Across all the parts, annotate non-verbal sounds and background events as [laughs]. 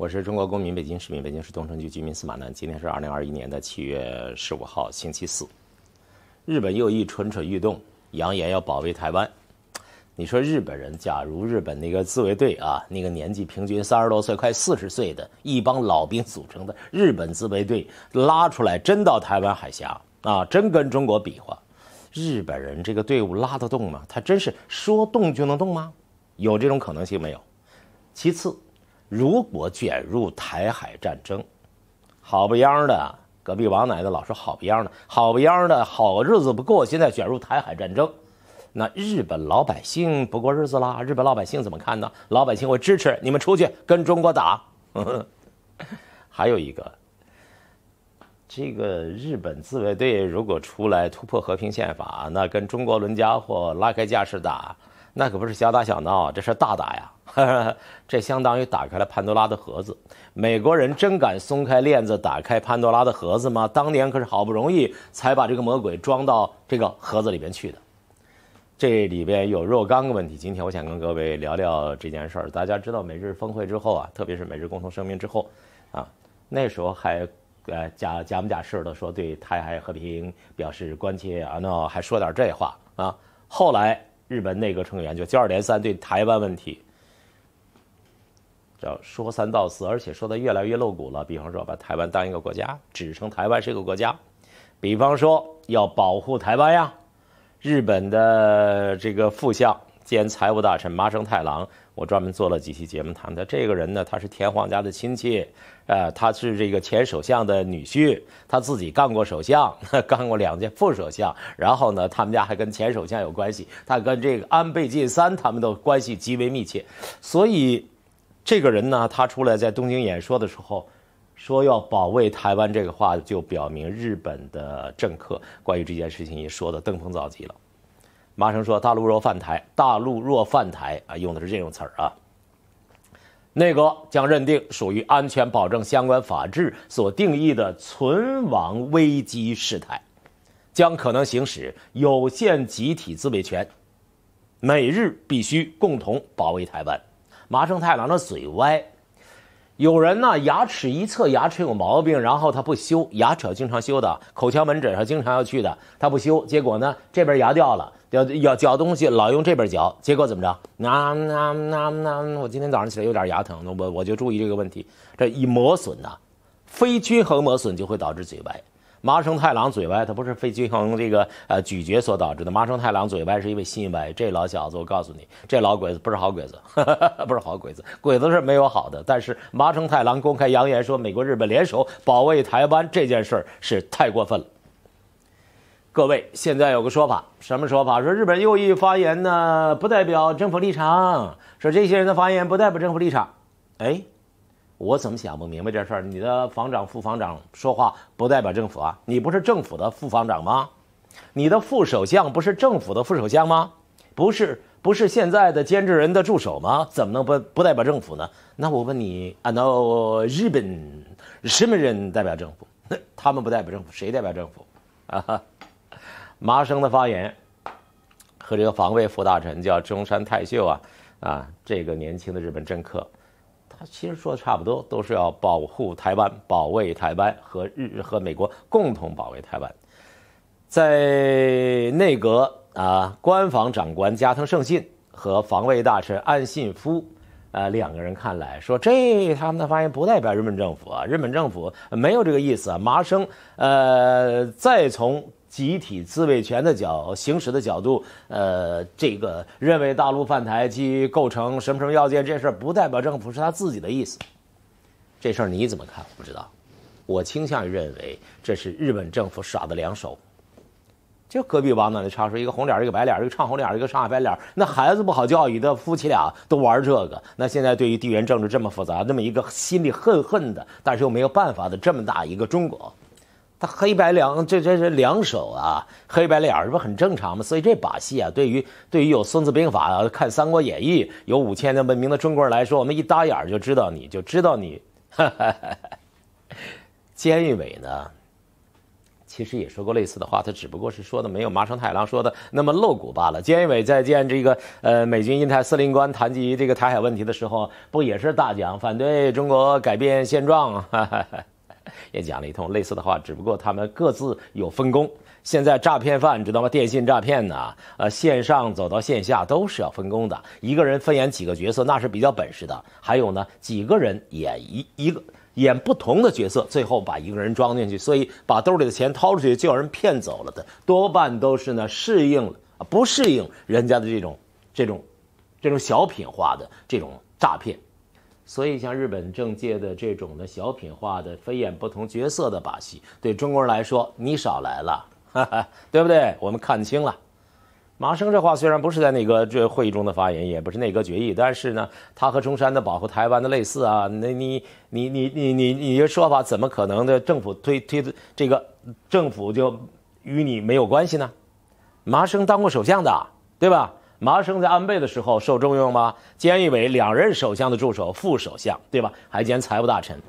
我是中国公民，北京市民，北京市东城区居民司马南。今天是二零二一年的七月十五号，星期四。日本右翼蠢蠢欲动，扬言要保卫台湾。你说日本人，假如日本那个自卫队啊，那个年纪平均三十多岁，快四十岁的一帮老兵组成的日本自卫队拉出来，真到台湾海峡啊，真跟中国比划，日本人这个队伍拉得动吗？他真是说动就能动吗？有这种可能性没有？其次。如果卷入台海战争，好不样的，隔壁王奶奶老说好不样的，好不样的，好日子不过。现在卷入台海战争，那日本老百姓不过日子啦！日本老百姓怎么看呢？老百姓会支持你们出去跟中国打？[laughs] 还有一个，这个日本自卫队如果出来突破和平宪法，那跟中国轮家伙拉开架势打，那可不是小打小闹，这是大打呀！[laughs] 这相当于打开了潘多拉的盒子。美国人真敢松开链子，打开潘多拉的盒子吗？当年可是好不容易才把这个魔鬼装到这个盒子里面去的。这里边有若干个问题。今天我想跟各位聊聊这件事儿。大家知道，美日峰会之后啊，特别是美日共同声明之后啊，那时候还，呃，假假模假式的说对台海和平表示关切啊，那还说点这话啊。后来日本内阁成员就接二连三对台湾问题。叫说三道四，而且说的越来越露骨了。比方说，把台湾当一个国家，指称台湾是一个国家。比方说，要保护台湾呀。日本的这个副相兼财务大臣麻生太郎，我专门做了几期节目谈的。这个人呢，他是天皇家的亲戚，呃，他是这个前首相的女婿，他自己干过首相，[laughs] 干过两届副首相。然后呢，他们家还跟前首相有关系，他跟这个安倍晋三他们的关系极为密切，所以。这个人呢，他出来在东京演说的时候，说要保卫台湾这个话，就表明日本的政客关于这件事情也说的登峰造极了。麻生说“大陆若犯台，大陆若犯台啊”，用的是这种词儿啊。内阁将认定属于安全保证相关法制所定义的存亡危机事态，将可能行使有限集体自卫权，美日必须共同保卫台湾。麻生太郎的嘴歪，有人呢牙齿一侧牙齿有毛病，然后他不修牙齿，经常修的，口腔门诊上经常要去的，他不修，结果呢这边牙掉了，要要嚼东西老用这边嚼，结果怎么着？那那那那，我今天早上起来有点牙疼，我我就注意这个问题，这一磨损呐，非均衡磨损就会导致嘴歪。麻生太郎嘴歪，他不是非均衡这个呃咀嚼所导致的。麻生太郎嘴歪是因为心歪，这老小子，我告诉你，这老鬼子不是好鬼子，[laughs] 不是好鬼子，鬼子是没有好的。但是麻生太郎公开扬言说美国日本联手保卫台湾这件事儿是太过分了。各位现在有个说法，什么说法？说日本右翼发言呢，不代表政府立场。说这些人的发言不代表政府立场。哎。我怎么想不明白这事儿？你的防长、副防长说话不代表政府啊！你不是政府的副防长吗？你的副首相不是政府的副首相吗？不是，不是现在的监制人的助手吗？怎么能不不代表政府呢？那我问你，按照日本，什么人代表政府？[laughs] 他们不代表政府，谁代表政府？啊哈，麻生的发言和这个防卫副大臣叫中山泰秀啊啊，这个年轻的日本政客。他其实说的差不多，都是要保护台湾、保卫台湾和日和美国共同保卫台湾。在内阁啊，官房长官加藤胜信和防卫大臣安信夫啊两个人看来，说这他们的发言不代表日本政府啊，日本政府没有这个意思啊。麻生呃，再从。集体自卫权的角行使的角度，呃，这个认为大陆饭台机构成什么什么要件这事儿，不代表政府是他自己的意思。这事儿你怎么看？我不知道，我倾向于认为这是日本政府耍的两手。就隔壁王奶奶唱出一个红脸一个白脸一个唱红脸一个唱白脸那孩子不好教育，的夫妻俩都玩这个。那现在对于地缘政治这么复杂，那么一个心里恨恨的，但是又没有办法的这么大一个中国。他黑白两这这是两手啊，黑白脸这不很正常吗？所以这把戏啊，对于对于有《孙子兵法》、看《三国演义》、有五千年的文明的中国人来说，我们一搭眼就知道你就知道你。[laughs] 监狱委呢，其实也说过类似的话，他只不过是说的没有麻生太郎说的那么露骨罢了。监狱委在见这个呃美军印太司令官谈及这个台海问题的时候，不也是大讲反对中国改变现状？哈哈哈。[laughs] 也讲了一通类似的话，只不过他们各自有分工。现在诈骗犯知道吗？电信诈骗呢？呃，线上走到线下都是要分工的，一个人分演几个角色，那是比较本事的。还有呢，几个人演一一个演不同的角色，最后把一个人装进去，所以把兜里的钱掏出去叫人骗走了的，多半都是呢适应不适应人家的这种这种这种小品化的这种诈骗。所以，像日本政界的这种的小品化、的分演不同角色的把戏，对中国人来说，你少来了，哈哈，对不对？我们看清了。麻生这话虽然不是在内阁这会议中的发言，也不是内阁决议，但是呢，他和中山的保护台湾的类似啊。那你、你、你、你、你、你的说法，怎么可能的政府推推的这个政府就与你没有关系呢？麻生当过首相的，对吧？麻生在安倍的时候受重用吗？菅义伟两任首相的助手、副首相，对吧？还兼财务大臣。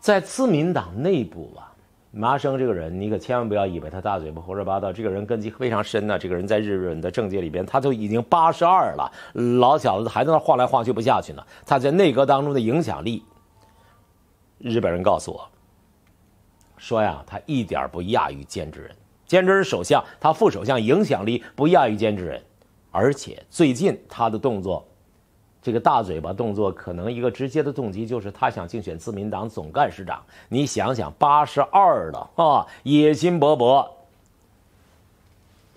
在自民党内部啊，麻生这个人，你可千万不要以为他大嘴巴、胡说八道。这个人根基非常深呢。这个人在日本的政界里边，他都已经八十二了，老小子还在那晃来晃去不下去呢。他在内阁当中的影响力，日本人告诉我，说呀，他一点不亚于菅直人。菅直人首相，他副首相影响力不亚于菅直人。而且最近他的动作，这个大嘴巴动作，可能一个直接的动机就是他想竞选自民党总干事长。你想想，八十二了啊，野心勃勃。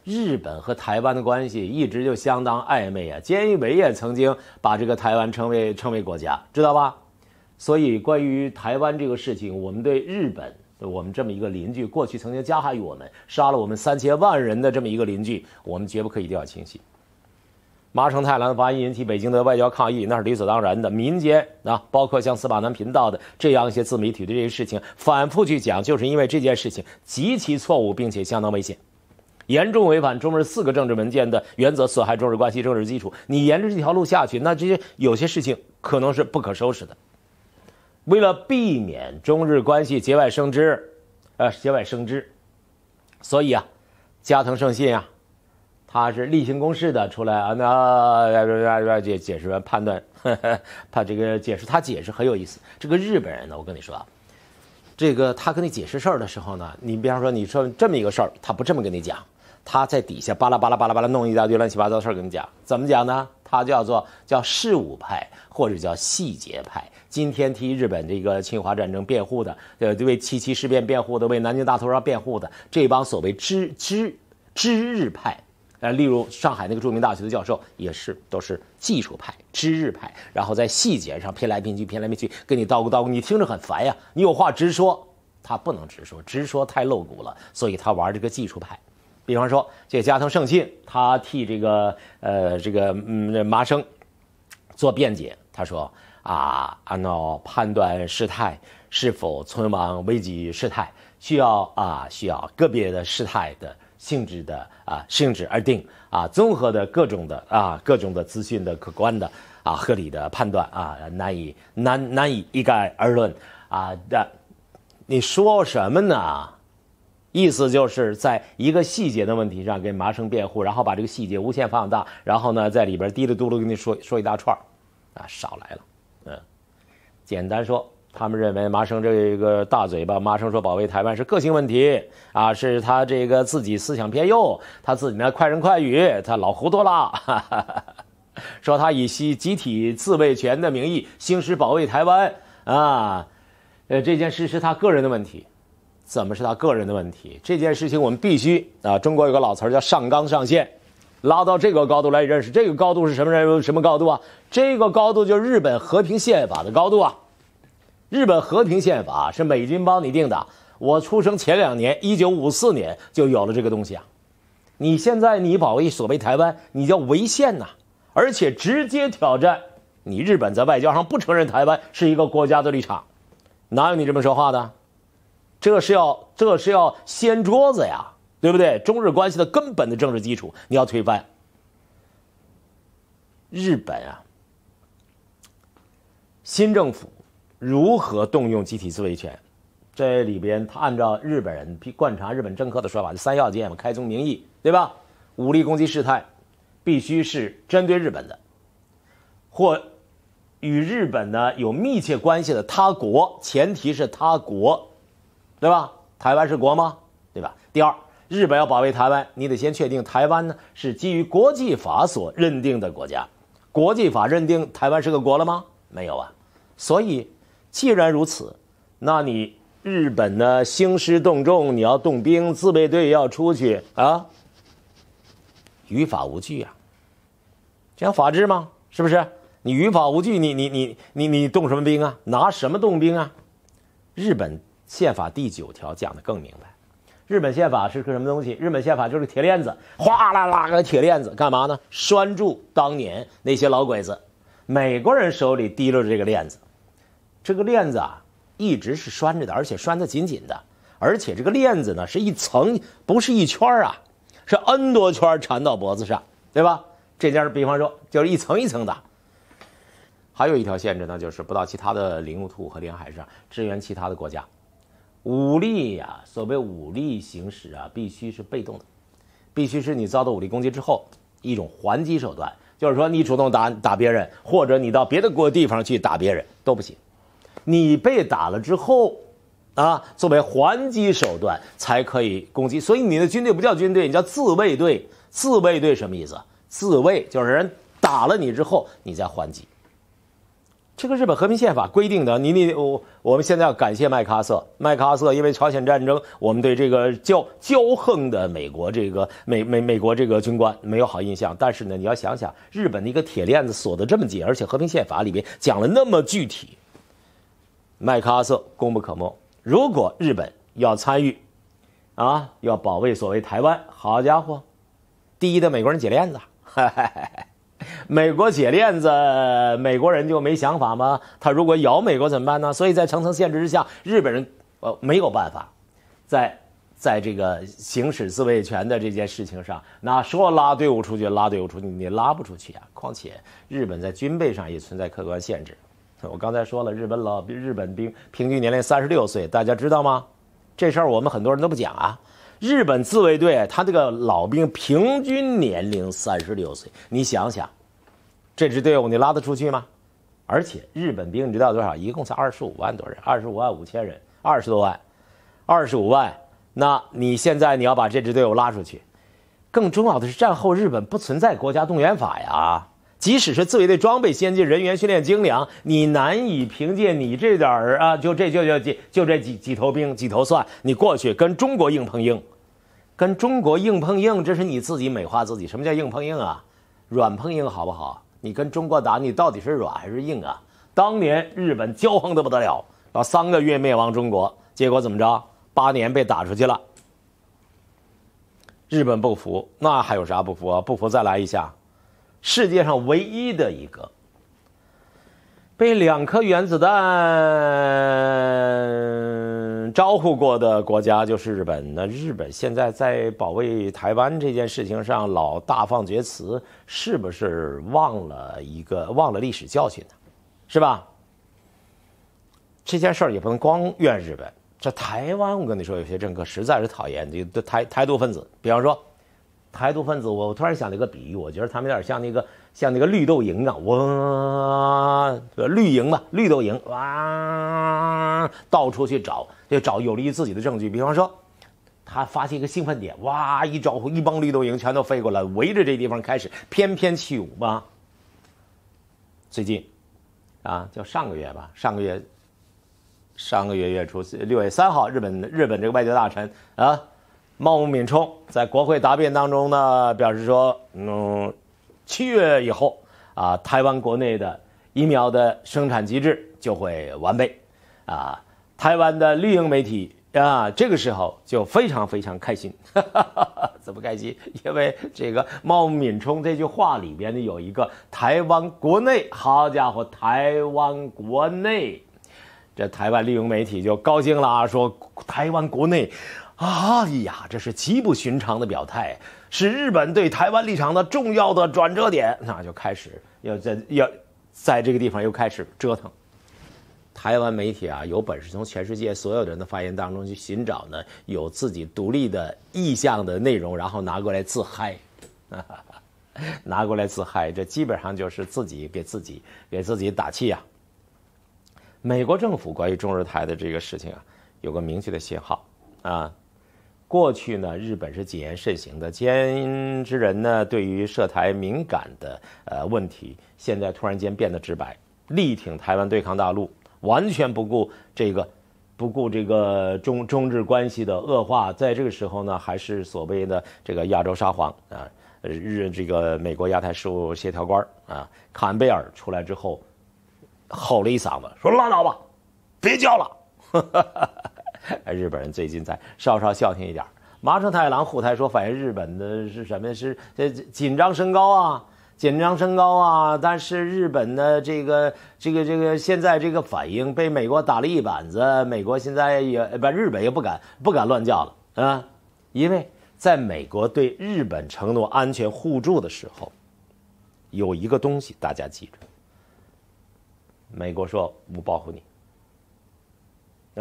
日本和台湾的关系一直就相当暧昧啊。菅义伟也曾经把这个台湾称为称为国家，知道吧？所以关于台湾这个事情，我们对日本，我们这么一个邻居，过去曾经加害于我们，杀了我们三千万人的这么一个邻居，我们绝不可以掉以轻心。麻生太郎发音引起北京的外交抗议，那是理所当然的。民间啊，包括像司马南频道的这样一些自媒体的这些事情，反复去讲，就是因为这件事情极其错误，并且相当危险，严重违反中日四个政治文件的原则，损害中日关系政治基础。你沿着这条路下去，那这些有些事情可能是不可收拾的。为了避免中日关系节外生枝，啊，节外生枝，所以啊，加藤胜信啊。他是例行公事的出来啊，那啊啊啊解解释完判断，[laughs] 他这个解释他解释很有意思。这个日本人呢，我跟你说，这个他跟你解释事儿的时候呢，你比方说你说这么一个事儿，他不这么跟你讲，他在底下巴拉巴拉巴拉巴拉弄一大堆乱七八糟事儿跟你讲，怎么讲呢？他叫做叫事务派或者叫细节派。今天替日本这个侵华战争辩护的，呃，为七七事变辩护的，为南京大屠杀辩护的这帮所谓知知知日派。呃，例如上海那个著名大学的教授也是，都是技术派、知日派，然后在细节上拼来拼去，拼来拼去，跟你叨咕叨咕，你听着很烦呀。你有话直说，他不能直说，直说太露骨了，所以他玩这个技术派。比方说，这加藤胜信，他替这个呃这个嗯麻生做辩解，他说啊，按照判断事态是否存亡危急，事态需要啊需要个别的事态的。性质的啊，性质而定啊，综合的各种的啊，各种的资讯的可观的啊，合理的判断啊，难以难难以一概而论啊的，你说什么呢？意思就是在一个细节的问题上给麻生辩护，然后把这个细节无限放大，然后呢，在里边嘀哩嘟噜跟你说说一大串儿，啊，少来了，嗯，简单说。他们认为麻生这个大嘴巴，麻生说保卫台湾是个性问题啊，是他这个自己思想偏右，他自己呢快人快语，他老糊涂了，[laughs] 说他以集集体自卫权的名义行使保卫台湾啊，呃这件事是他个人的问题，怎么是他个人的问题？这件事情我们必须啊，中国有个老词儿叫上纲上线，拉到这个高度来认识，这个高度是什么人什么高度啊？这个高度就是日本和平宪法的高度啊。日本和平宪法是美军帮你定的。我出生前两年，一九五四年就有了这个东西啊。你现在你保卫所谓台湾，你叫违宪呐！而且直接挑战你日本在外交上不承认台湾是一个国家的立场，哪有你这么说话的？这是要这是要掀桌子呀，对不对？中日关系的根本的政治基础，你要推翻日本啊！新政府。如何动用集体自卫权？这里边他按照日本人观察日本政客的说法，就三要件嘛：开宗明义，对吧？武力攻击事态，必须是针对日本的，或与日本呢有密切关系的他国，前提是他国，对吧？台湾是国吗？对吧？第二，日本要保卫台湾，你得先确定台湾呢是基于国际法所认定的国家。国际法认定台湾是个国了吗？没有啊，所以。既然如此，那你日本呢？兴师动众，你要动兵，自卫队要出去啊，于法无据啊！讲法治吗？是不是？你于法无据，你你你你你动什么兵啊？拿什么动兵啊？日本宪法第九条讲的更明白。日本宪法是个什么东西？日本宪法就是铁链子，哗啦啦个铁链子，干嘛呢？拴住当年那些老鬼子。美国人手里提溜着这个链子。这个链子啊，一直是拴着的，而且拴的紧紧的，而且这个链子呢是一层，不是一圈啊，是 N 多圈缠到脖子上，对吧？这点儿，比方说就是一层一层的。还有一条限制呢，就是不到其他的领陆、兔土和领海上支援其他的国家，武力呀，所谓武力行使啊，必须是被动的，必须是你遭到武力攻击之后一种还击手段，就是说你主动打打别人，或者你到别的国地方去打别人都不行。你被打了之后，啊，作为还击手段才可以攻击，所以你的军队不叫军队，你叫自卫队。自卫队什么意思？自卫就是人打了你之后，你再还击。这个日本和平宪法规定的，你你我我们现在要感谢麦克阿瑟。麦克阿瑟因为朝鲜战争，我们对这个骄骄横的美国这个美美美国这个军官没有好印象。但是呢，你要想想，日本的一个铁链子锁得这么紧，而且和平宪法里面讲了那么具体。麦克阿瑟功不可没。如果日本要参与，啊，要保卫所谓台湾，好家伙，第一的美国人铁链子，[laughs] 美国铁链子，美国人就没想法吗？他如果咬美国怎么办呢？所以在层层限制之下，日本人呃没有办法，在在这个行使自卫权的这件事情上，那说拉队伍出去，拉队伍出去，你拉不出去啊。况且日本在军备上也存在客观限制。[laughs] 我刚才说了，日本老日本兵平均年龄三十六岁，大家知道吗？这事儿我们很多人都不讲啊。日本自卫队他这个老兵平均年龄三十六岁，你想想，这支队伍你拉得出去吗？而且日本兵你知道多少？一共才二十五万多人，二十五万五千人，二十多万，二十五万。那你现在你要把这支队伍拉出去，更重要的是战后日本不存在国家动员法呀。即使是自卫队装备先进，人员训练精良，你难以凭借你这点儿啊，就这就就就就这几几头兵几头蒜，你过去跟中国硬碰硬，跟中国硬碰硬，这是你自己美化自己。什么叫硬碰硬啊？软碰硬好不好？你跟中国打，你到底是软还是硬啊？当年日本骄横的不得了，把三个月灭亡中国，结果怎么着？八年被打出去了。日本不服，那还有啥不服啊？不服再来一下。世界上唯一的一个被两颗原子弹招呼过的国家就是日本。那日本现在在保卫台湾这件事情上老大放厥词，是不是忘了一个忘了历史教训呢？是吧？这件事儿也不能光怨日本。这台湾，我跟你说，有些政客实在是讨厌这台台独分子。比方说。台独分子，我突然想了一个比喻，我觉得他们有点像那个像那个绿豆蝇啊，哇，绿蝇吧，绿豆蝇，哇，到处去找，就找有利于自己的证据。比方说，他发现一个兴奋点，哇，一招呼，一帮绿豆蝇全都飞过来，围着这地方开始翩翩起舞吧。最近，啊，叫上个月吧，上个月，上个月月初六月三号，日本日本这个外交大臣啊。茂木敏充在国会答辩当中呢，表示说：“嗯，七月以后啊，台湾国内的疫苗的生产机制就会完备，啊，台湾的绿营媒体啊，这个时候就非常非常开心，哈哈哈，怎么开心？因为这个茂木敏充这句话里边呢，有一个‘台湾国内’，好家伙，台湾国内，这台湾绿营媒体就高兴了啊，说台湾国内。”啊呀，这是极不寻常的表态，是日本对台湾立场的重要的转折点。那就开始要在要，在这个地方又开始折腾。台湾媒体啊，有本事从全世界所有人的发言当中去寻找呢，有自己独立的意向的内容，然后拿过来自嗨，拿过来自嗨，这基本上就是自己给自己给自己打气呀。美国政府关于中日台的这个事情啊，有个明确的信号啊。过去呢，日本是谨言慎行的，菅之人呢，对于涉台敏感的呃问题，现在突然间变得直白，力挺台湾对抗大陆，完全不顾这个，不顾这个中 [laughs] 中日关系的恶化，在这个时候呢，还是所谓的这个亚洲沙皇啊，日这个美国亚太事务协调官啊，坎贝尔出来之后，吼了一嗓子，说拉倒吧，别叫了。[laughs] 日本人最近在稍稍消停一点儿。麻生太郎、后台说反映日本的是什么？是这紧张升高啊，紧张升高啊。但是日本的这个、这个、这个，现在这个反应被美国打了一板子。美国现在也不日本也不敢不敢乱叫了啊，因为在美国对日本承诺安全互助的时候，有一个东西大家记住：美国说不保护你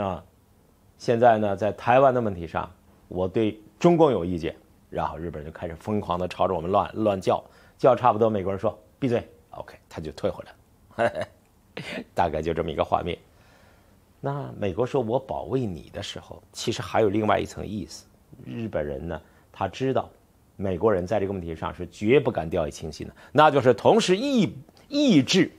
啊。现在呢，在台湾的问题上，我对中共有意见，然后日本人就开始疯狂的朝着我们乱乱叫叫，差不多美国人说闭嘴，OK，他就退回来了，[laughs] 大概就这么一个画面。那美国说我保卫你的时候，其实还有另外一层意思，日本人呢，他知道，美国人在这个问题上是绝不敢掉以轻心的，那就是同时抑抑制。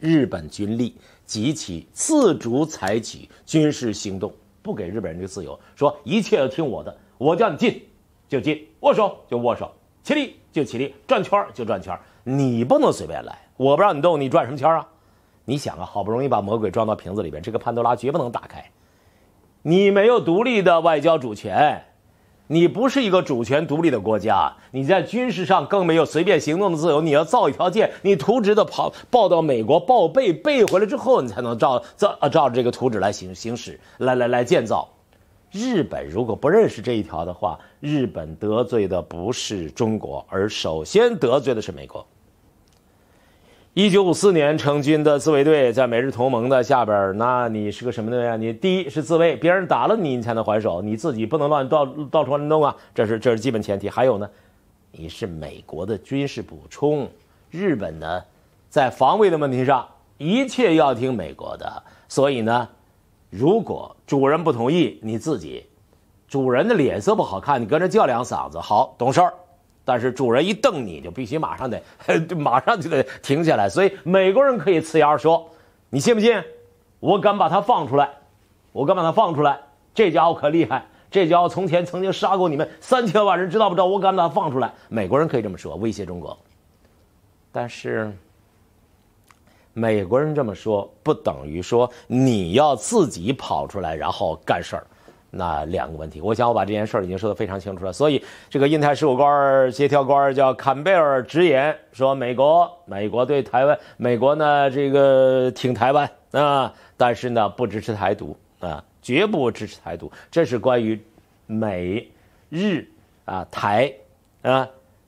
日本军力及其自主采取军事行动，不给日本人这个自由。说一切要听我的，我叫你进就进，握手就握手，起立就起立，转圈就转圈，你不能随便来。我不让你动，你转什么圈啊？你想啊，好不容易把魔鬼装到瓶子里边，这个潘多拉绝不能打开。你没有独立的外交主权。你不是一个主权独立的国家，你在军事上更没有随便行动的自由。你要造一条舰，你图纸的跑报到美国报备，备回来之后，你才能照照照着这个图纸来行行驶，来来来建造。日本如果不认识这一条的话，日本得罪的不是中国，而首先得罪的是美国。一九五四年成军的自卫队，在美日同盟的下边，那你是个什么队呀？你第一是自卫，别人打了你，你才能还手，你自己不能乱到到处乱动啊，这是这是基本前提。还有呢，你是美国的军事补充，日本呢，在防卫的问题上，一切要听美国的。所以呢，如果主人不同意，你自己，主人的脸色不好看，你跟着叫两嗓子，好懂事儿。但是主人一瞪你，就必须马上得，[laughs] 马上就得停下来。所以美国人可以呲牙说：“你信不信？我敢把他放出来，我敢把他放出来。这家伙可厉害，这家伙从前曾经杀过你们三千万人，知道不知道？我敢把他放出来。”美国人可以这么说，威胁中国。但是，美国人这么说不等于说你要自己跑出来然后干事儿。那两个问题，我想我把这件事已经说得非常清楚了。所以，这个印太事务官儿协调官儿叫坎贝尔直言说：“美国，美国对台湾，美国呢这个挺台湾啊，但是呢不支持台独啊，绝不支持台独。这是关于美日啊台啊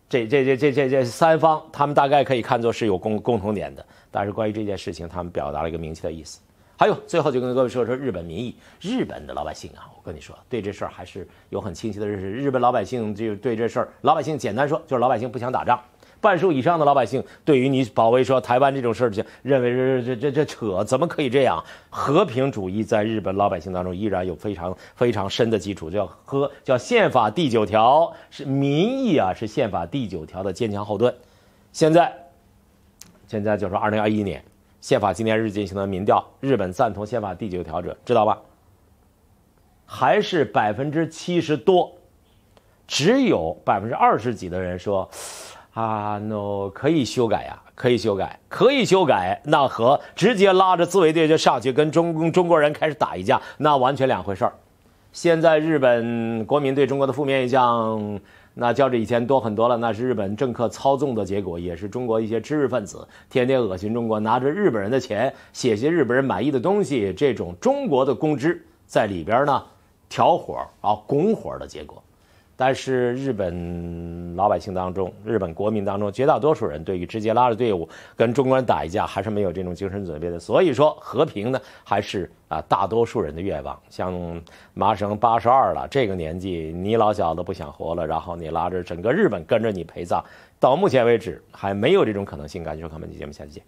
这这这这这这三方，他们大概可以看作是有共共同点的。但是关于这件事情，他们表达了一个明确的意思。”还有，最后就跟各位说说日本民意，日本的老百姓啊，我跟你说，对这事儿还是有很清晰的认识。日本老百姓就对这事儿，老百姓简单说就是老百姓不想打仗，半数以上的老百姓对于你保卫说台湾这种事情，认为这这这这扯，怎么可以这样？和平主义在日本老百姓当中依然有非常非常深的基础，叫和叫宪法第九条是民意啊，是宪法第九条的坚强后盾。现在，现在就是二零二一年。宪法纪念日进行的民调，日本赞同宪法第九条者，知道吧？还是百分之七十多，只有百分之二十几的人说啊，no，可以修改呀，可以修改，可以修改。那和直接拉着自卫队就上去跟中中国人开始打一架，那完全两回事儿。现在日本国民对中国的负面印象。那较这以前多很多了，那是日本政客操纵的结果，也是中国一些知识分子天天恶心中国，拿着日本人的钱写些日本人满意的东西，这种中国的公知在里边呢，挑火啊拱火的结果。但是日本老百姓当中，日本国民当中，绝大多数人对于直接拉着队伍跟中国人打一架，还是没有这种精神准备的。所以说，和平呢，还是啊大多数人的愿望。像麻绳八十二了，这个年纪，你老小子不想活了，然后你拉着整个日本跟着你陪葬，到目前为止还没有这种可能性。感谢收看本期节目，下期见。